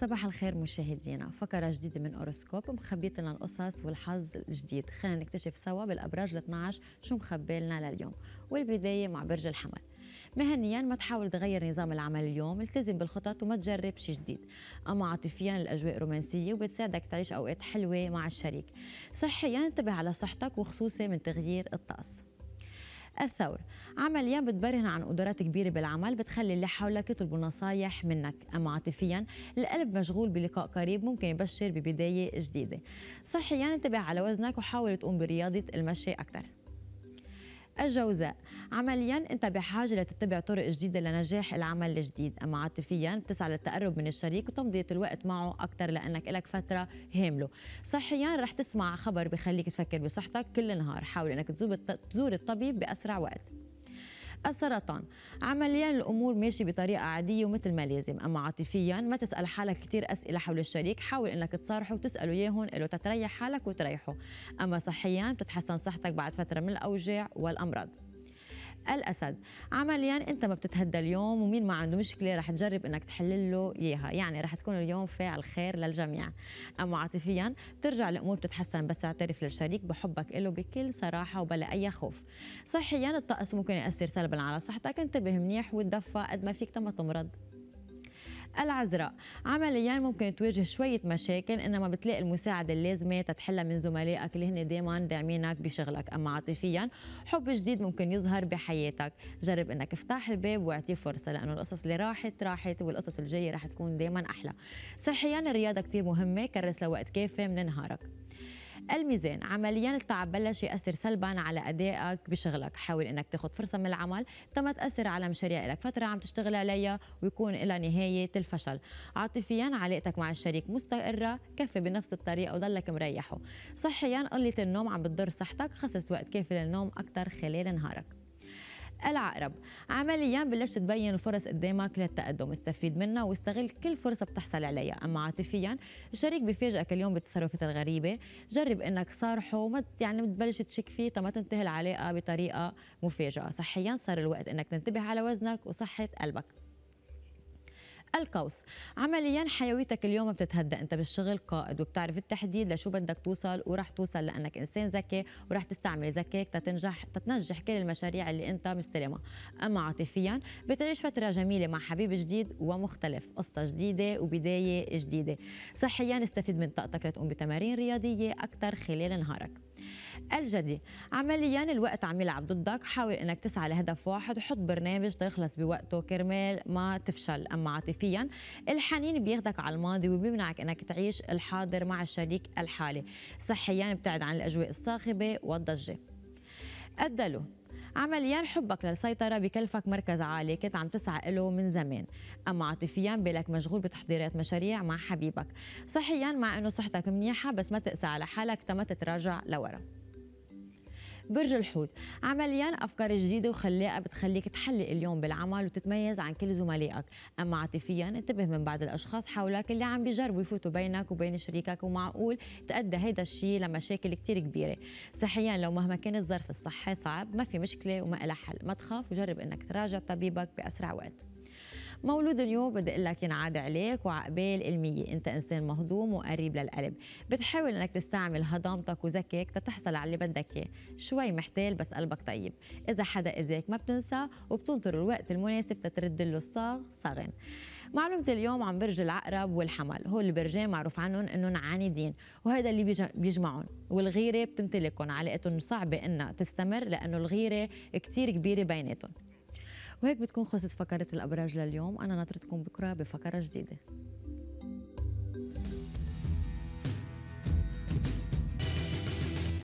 صباح الخير مشاهدينا فقرة جديدة من أوروسكوب مخبيت لنا القصص والحظ الجديد خلينا نكتشف سوا بالأبراج ال 12 شو مخبي لنا لليوم والبداية مع برج الحمل مهنيا ما تحاول تغير نظام العمل اليوم التزم بالخطط وما تجرب شيء جديد اما عاطفيا الاجواء رومانسيه وبتساعدك تعيش اوقات حلوه مع الشريك صحيا انتبه على صحتك وخصوصا من تغيير الطقس الثور عمليا بتبرهن عن قدرات كبيرة بالعمل بتخلي اللي حولك يطلبوا نصايح منك أما عاطفيا القلب مشغول بلقاء قريب ممكن يبشر ببداية جديدة صحيا انتبه على وزنك وحاول تقوم برياضة المشي أكثر الجوزاء عمليا انت بحاجه لتتبع طرق جديده لنجاح العمل الجديد اما عاطفيا بتسعى للتقرب من الشريك وتمضيه الوقت معه اكثر لانك لك فتره هامله صحيا رح تسمع خبر بخليك تفكر بصحتك كل نهار حاول انك تزور الطبيب باسرع وقت السرطان عمليا الامور ماشي بطريقه عاديه ومثل ما لازم اما عاطفيا ما تسال حالك كثير اسئله حول الشريك حاول انك تصارحه وتساله اياهم له تتريح حالك وتريحه اما صحيا بتتحسن صحتك بعد فتره من الاوجاع والامراض الاسد عمليا انت ما بتتهدى اليوم ومين ما عنده مشكله رح تجرب انك تحل له اياها يعني رح تكون اليوم فاعل خير للجميع اما عاطفيا بترجع الامور بتتحسن بس اعترف للشريك بحبك له بكل صراحه وبلا اي خوف صحيا الطقس ممكن ياثر سلبا على صحتك انتبه منيح وتدفى قد ما فيك تما تمرض العذراء عمليا ممكن تواجه شوية مشاكل إنما بتلاقي المساعدة اللازمة تتحلى من زملائك اللي هن دايما داعمينك بشغلك أما عاطفيا حب جديد ممكن يظهر بحياتك جرب إنك افتح الباب واعطيه فرصة لأنه القصص اللي راحت راحت والقصص الجاية رح تكون دايما أحلى صحيا الرياضة كتير مهمة كرس لوقت كافي من نهارك الميزان عمليا التعب بلش ياثر سلبا على ادائك بشغلك حاول انك تاخذ فرصه من العمل تما تاثر على مشاريع لك فتره عم تشتغل عليها ويكون إلى نهايه الفشل عاطفيا علاقتك مع الشريك مستقره كفي بنفس الطريقه وضلك مريحه صحيا قله النوم عم بتضر صحتك خصص وقت كافي للنوم اكثر خلال نهارك العقرب عمليا بلشت تبين الفرص قدامك للتقدم استفيد منها واستغل كل فرصه بتحصل عليها اما عاطفيا الشريك بيفاجئك اليوم بتصرفات الغريبه جرب انك صارحه وما يعني تبلش تشك فيه تا ما تنتهي العلاقه بطريقه مفاجئه صحيا صار الوقت انك تنتبه على وزنك وصحه قلبك القوس عمليا حيويتك اليوم بتتهدى انت بالشغل قائد وبتعرف التحديد لشو بدك توصل ورح توصل لانك انسان ذكي ورح تستعمل ذكائك تتنجح تتنجح كل المشاريع اللي انت مستلمها اما عاطفيا بتعيش فتره جميله مع حبيب جديد ومختلف قصه جديده وبدايه جديده صحيا استفيد من طاقتك لتقوم بتمارين رياضيه اكثر خلال نهارك الجدي عمليا الوقت عم يلعب ضدك حاول انك تسعى لهدف واحد وحط برنامج تخلص بوقته كرمال ما تفشل اما عاطفيا الحنين بياخدك على الماضي وبيمنعك انك تعيش الحاضر مع الشريك الحالي صحيا ابتعد عن الاجواء الصاخبه والضجه الدلو عمليا حبك للسيطرة بكلفك مركز عالي كنت عم تسعى له من زمان أما عاطفيا بالك مشغول بتحضيرات مشاريع مع حبيبك صحيا مع أنه صحتك منيحة بس ما تقسى على حالك تما تتراجع لورا برج الحوت عمليا أفكار جديدة وخلاقة بتخليك تحلق اليوم بالعمل وتتميز عن كل زملائك أما عاطفيا انتبه من بعض الأشخاص حولك اللي عم بيجربوا يفوتوا بينك وبين شريكك ومعقول تأدى هيدا الشيء لمشاكل كتير كبيرة صحيا لو مهما كان الظرف الصحي صعب ما في مشكلة وما لها حل ما تخاف وجرب أنك تراجع طبيبك بأسرع وقت مولود اليوم بدي اقول لك ينعاد عليك وعقبال المية انت انسان مهضوم وقريب للقلب بتحاول انك تستعمل هضامتك وذكائك تتحصل على اللي بدك اياه شوي محتال بس قلبك طيب اذا حدا اذاك ما بتنسى وبتنطر الوقت المناسب تترد له الصاغ صغن معلومة اليوم عن برج العقرب والحمل هو البرجين معروف عنهم انهم عاندين وهذا اللي بيجمعهم والغيرة بتمتلكهم علاقتهم صعبة انها تستمر لانه الغيرة كتير كبيرة بيناتهم وهيك بتكون خلصت فقرة الأبراج لليوم أنا ناطرتكم بكرة بفقرة جديدة